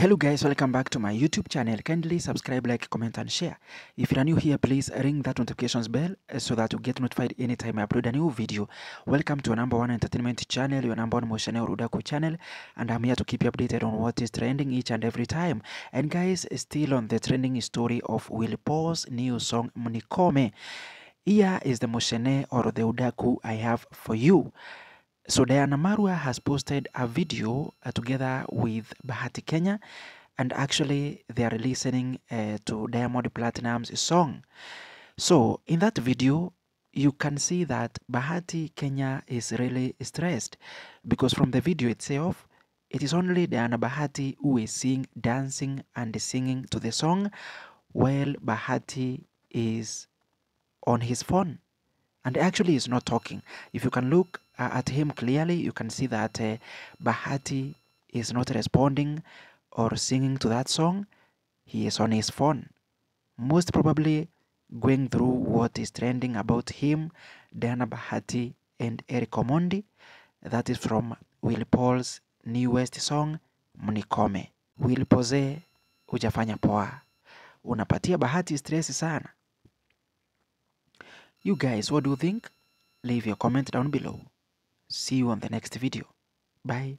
hello guys welcome back to my youtube channel kindly subscribe like comment and share if you're new here please ring that notifications bell eh, so that you get notified anytime i upload a new video welcome to your number one entertainment channel your number one or eh, udaku channel and i'm here to keep you updated on what is trending each and every time and guys still on the trending story of will paul's new song Munikome. here is the moshane eh, or the udaku i have for you So Diana Marua has posted a video uh, together with Bahati Kenya and actually they are listening uh, to Diamond Platinum's song. So in that video, you can see that Bahati Kenya is really stressed because from the video itself, it is only Diana Bahati who is singing, dancing and singing to the song while Bahati is on his phone. and actually he's not talking if you can look uh, at him clearly you can see that uh, bahati is not responding or singing to that song he is on his phone most probably going through what is trending about him diana bahati and eric omondi that is from will paul's newest song mnikome will pose ujafanya poa unapatia bahati stress sana You guys, what do you think? Leave your comment down below. See you on the next video. Bye.